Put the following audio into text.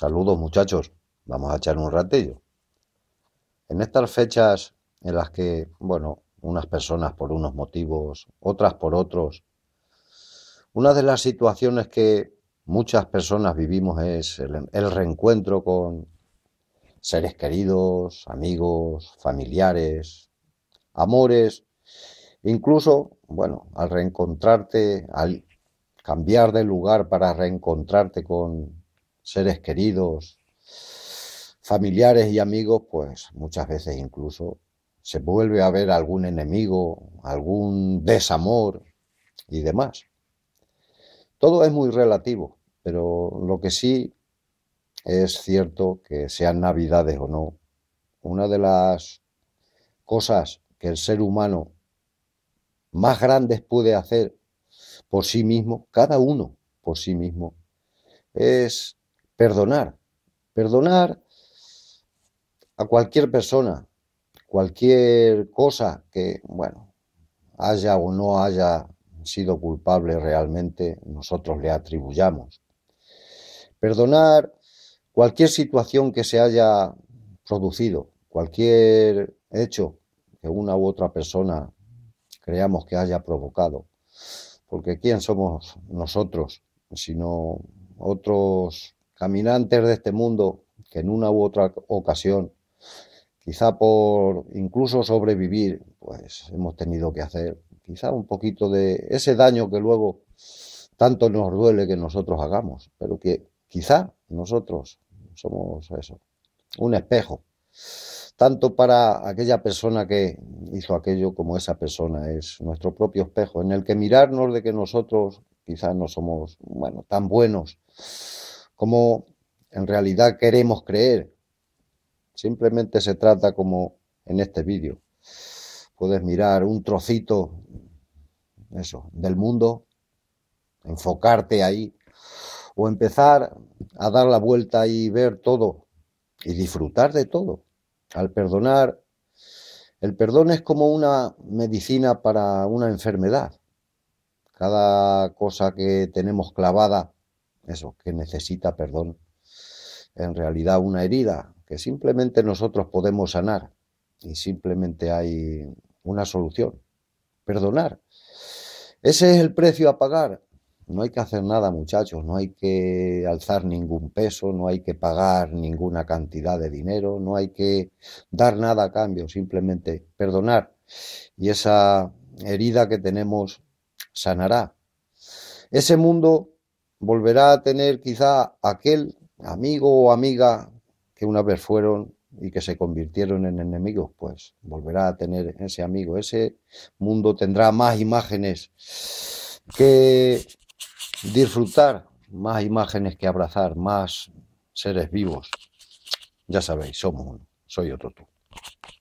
Saludos muchachos, vamos a echar un ratillo. En estas fechas en las que, bueno, unas personas por unos motivos, otras por otros, una de las situaciones que muchas personas vivimos es el, reencuentro con seres queridos, amigos, familiares, amores, incluso, bueno, al reencontrarte, al cambiar de lugar para reencontrarte con seres queridos, familiares y amigos, pues muchas veces incluso se vuelve a ver algún enemigo, algún desamor y demás. Todo es muy relativo, pero lo que sí es cierto que sean navidades o no, una de las cosas que el ser humano más grandes puede hacer por sí mismo, cada uno por sí mismo, es Perdonar. Perdonar a cualquier persona, cualquier cosa que, bueno, haya o no haya sido culpable realmente, nosotros le atribuyamos. Perdonar cualquier situación que se haya producido, cualquier hecho que una u otra persona creamos que haya provocado. Porque ¿quién somos nosotros? Sino otros caminantes de este mundo que en una u otra ocasión, quizá por incluso sobrevivir, pues hemos tenido que hacer quizá un poquito de ese daño que luego tanto nos duele que nosotros hagamos, pero que quizá nosotros somos eso, un espejo, tanto para aquella persona que hizo aquello como esa persona es nuestro propio espejo, en el que mirarnos de que nosotros quizá no somos, bueno, tan buenos como en realidad queremos creer. Simplemente se trata como en este vídeo. Puedes mirar un trocito eso, del mundo, enfocarte ahí o empezar a dar la vuelta y ver todo y disfrutar de todo. Al perdonar, el perdón es como una medicina para una enfermedad. Cada cosa que tenemos clavada eso, que necesita perdón, en realidad una herida que simplemente nosotros podemos sanar y simplemente hay una solución, perdonar. Ese es el precio a pagar. No hay que hacer nada, muchachos, no hay que alzar ningún peso, no hay que pagar ninguna cantidad de dinero, no hay que dar nada a cambio, simplemente perdonar. Y esa herida que tenemos sanará. Ese mundo volverá a tener quizá aquel amigo o amiga que una vez fueron y que se convirtieron en enemigos, pues volverá a tener ese amigo. Ese mundo tendrá más imágenes que disfrutar, más imágenes que abrazar, más seres vivos. Ya sabéis, somos uno, soy otro tú.